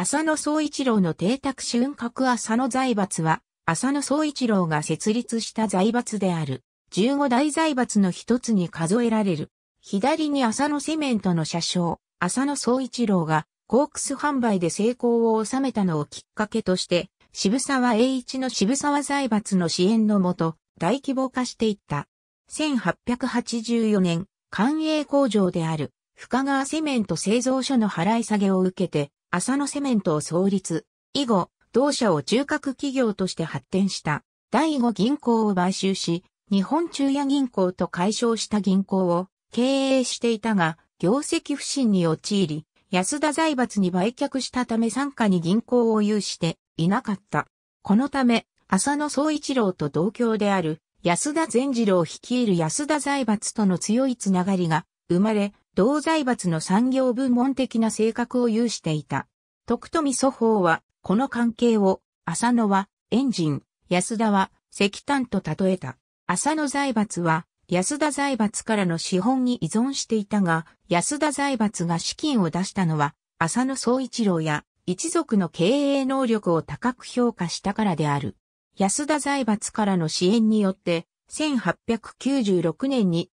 浅野総一郎の邸宅春閣浅野財閥は、浅野総一郎が設立した財閥である、15大財閥の一つに数えられる。左に浅野セメントの車掌、浅野総一郎が、コークス販売で成功を収めたのをきっかけとして、渋沢栄一の渋沢財閥の支援のもと、大規模化していった。1884年、官営工場である、深川セメント製造所の払い下げを受けて、浅野セメントを創立。以後、同社を中核企業として発展した。第五銀行を買収し、日本中野銀行と解消した銀行を経営していたが、業績不振に陥り、安田財閥に売却したため参加に銀行を有していなかった。このため、浅野総一郎と同郷である安田善次郎率いる安田財閥との強いつながりが生まれ、同財閥の産業部門的な性格を有していた。徳富祖法は、この関係を、浅野は、エンジン、安田は、石炭と例えた。浅野財閥は、安田財閥からの資本に依存していたが、安田財閥が資金を出したのは、浅野総一郎や一族の経営能力を高く評価したからである。安田財閥からの支援によって、1896年に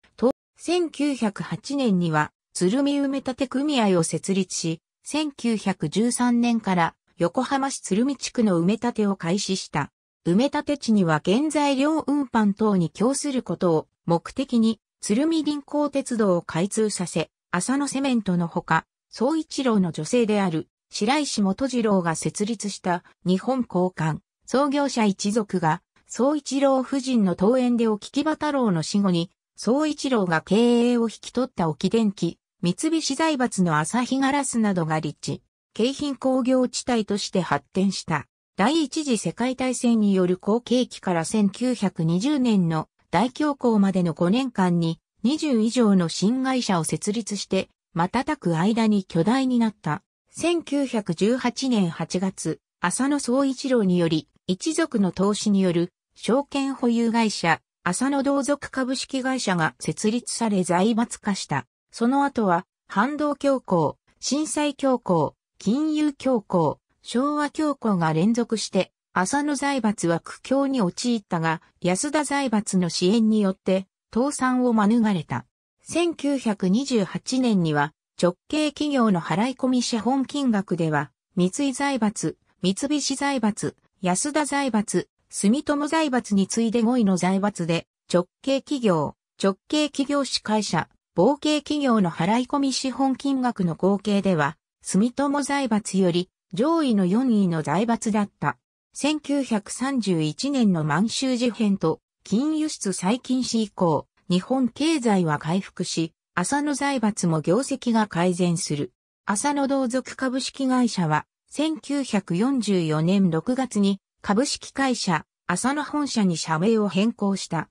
1908年には、鶴見埋め立て組合を設立し、1913年から横浜市鶴見地区の埋め立てを開始した。埋め立て地には原材料運搬等に供することを目的に鶴見臨港鉄道を開通させ、浅野セメントのほか、総一郎の女性である白石元次郎が設立した日本交換創業者一族が総一郎夫人の登園でお聞き場太郎の死後に総一郎が経営を引き取った沖電機、三菱財閥の朝日ガラスなどが立地、京浜工業地帯として発展した。第一次世界大戦による後継期から1920年の大恐慌までの5年間に20以上の新会社を設立して瞬く間に巨大になった。1918年8月、浅野総一郎により一族の投資による証券保有会社浅野同族株式会社が設立され財閥化した。その後は、反動強行、震災強行、金融強行、昭和強行が連続して、浅野財閥は苦境に陥ったが、安田財閥の支援によって、倒産を免れた。1928年には、直系企業の払い込み資本金額では、三井財閥、三菱財閥、安田財閥、住友財閥に次いで5位の財閥で、直系企業、直系企業司会者、合計企業の払い込み資本金額の合計では、住友財閥より上位の4位の財閥だった。1931年の満州事変と金輸出再禁止以降、日本経済は回復し、浅野財閥も業績が改善する。浅野同族株式会社は、1944年6月に株式会社、浅野本社に社名を変更した。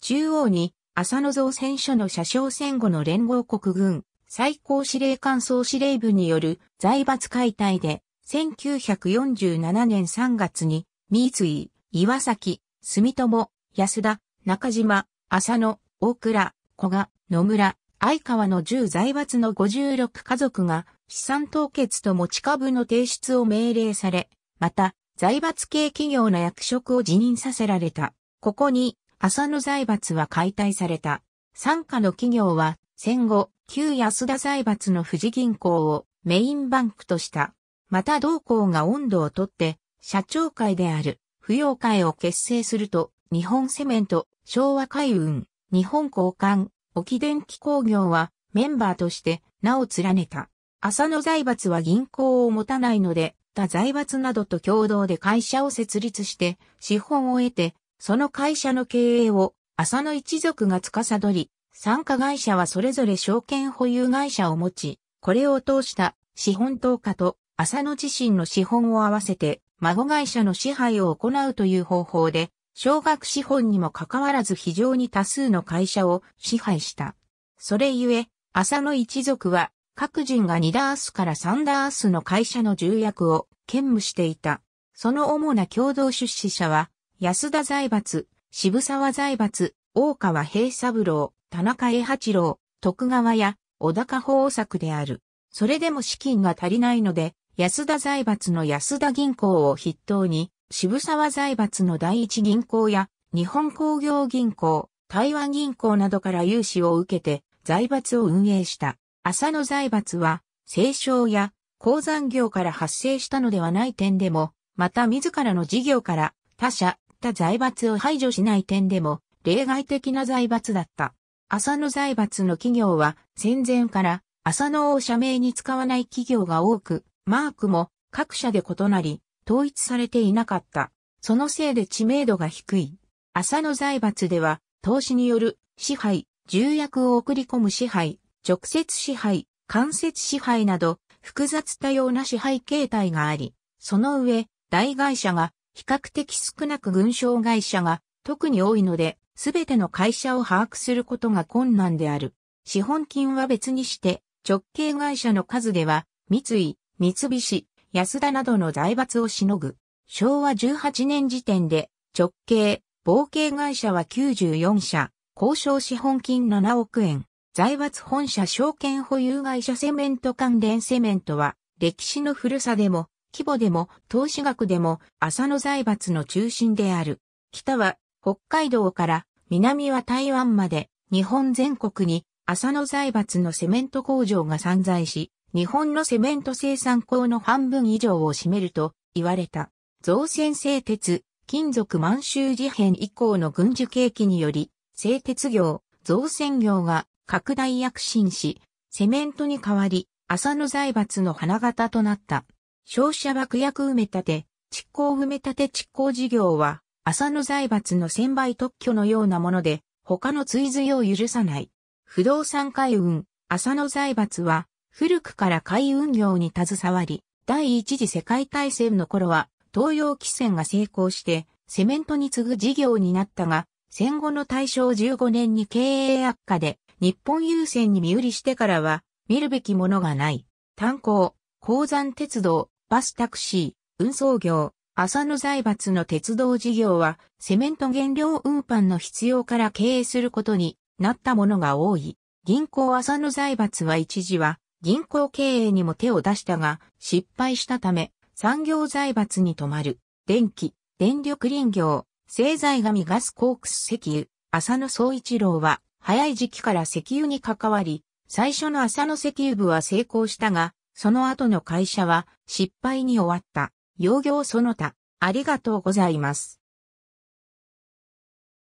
中央に、浅野造船所の社掌戦後の連合国軍、最高司令官総司令部による財閥解体で、1947年3月に、三井、岩崎、住友、安田、中島、浅野、大倉、古賀、野村、相川の10財閥の56家族が資産凍結と持ち株の提出を命令され、また、財閥系企業の役職を辞任させられた。ここに、浅野財閥は解体された。参加の企業は、戦後、旧安田財閥の富士銀行をメインバンクとした。また同行が温度をとって、社長会である、扶養会を結成すると、日本セメント、昭和海運、日本交換、沖電機工業はメンバーとして名を連ねた。浅野財閥は銀行を持たないので、った財閥などと共同で会社を設立して、資本を得て、その会社の経営を浅野一族が司り、参加会社はそれぞれ証券保有会社を持ち、これを通した資本投下と浅野自身の資本を合わせて、孫会社の支配を行うという方法で、少額資本にもかかわらず非常に多数の会社を支配した。それゆえ、浅野一族は各人が2ダースから3ダースの会社の重役を兼務していた。その主な共同出資者は、安田財閥、渋沢財閥、大川平三郎、田中江八郎、徳川や小高豊作である。それでも資金が足りないので、安田財閥の安田銀行を筆頭に、渋沢財閥の第一銀行や日本工業銀行、台湾銀行などから融資を受けて財閥を運営した。麻の財閥は、清少や鉱山業から発生したのではない点でも、また自らの事業から他社、他財閥を排除しない点でも、例外的な財閥だった。浅の財閥の企業は戦前から浅野を社名に使わない企業が多く、マークも各社で異なり、統一されていなかった。そのせいで知名度が低い。浅野財閥では、投資による支配、重役を送り込む支配、直接支配、間接支配など複雑多様な支配形態があり、その上、大会社が比較的少なく群商会社が特に多いので、すべての会社を把握することが困難である。資本金は別にして、直系会社の数では、三井、三菱、安田などの財閥をしのぐ。昭和18年時点で、直系、合計会社は94社、交渉資本金7億円。財閥本社証券保有会社セメント関連セメントは、歴史の古さでも、規模でも、投資額でも、浅野財閥の中心である。北は、北海道から、南は台湾まで、日本全国に、浅野財閥のセメント工場が散在し、日本のセメント生産工の半分以上を占めると言われた。造船製鉄、金属満州事変以降の軍需景気により、製鉄業、造船業が拡大躍進し、セメントに代わり、浅野財閥の花形となった。消費者爆薬埋め立て、蓄光埋め立て蓄光事業は、浅野財閥の専売特許のようなもので、他の追随を許さない。不動産海運、浅野財閥は、古くから海運業に携わり、第一次世界大戦の頃は、東洋汽船が成功して、セメントに次ぐ事業になったが、戦後の大正15年に経営悪化で、日本郵船に身売りしてからは、見るべきものがない。炭鉱、鉱山鉄道、バスタクシー、運送業、浅野財閥の鉄道事業は、セメント原料運搬の必要から経営することになったものが多い。銀行浅野財閥は一時は、銀行経営にも手を出したが、失敗したため、産業財閥に止まる。電気、電力林業、製材紙ガスコークス石油、浅野総一郎は、早い時期から石油に関わり、最初の朝の石油部は成功したが、その後の会社は失敗に終わった。用業その他、ありがとうございます。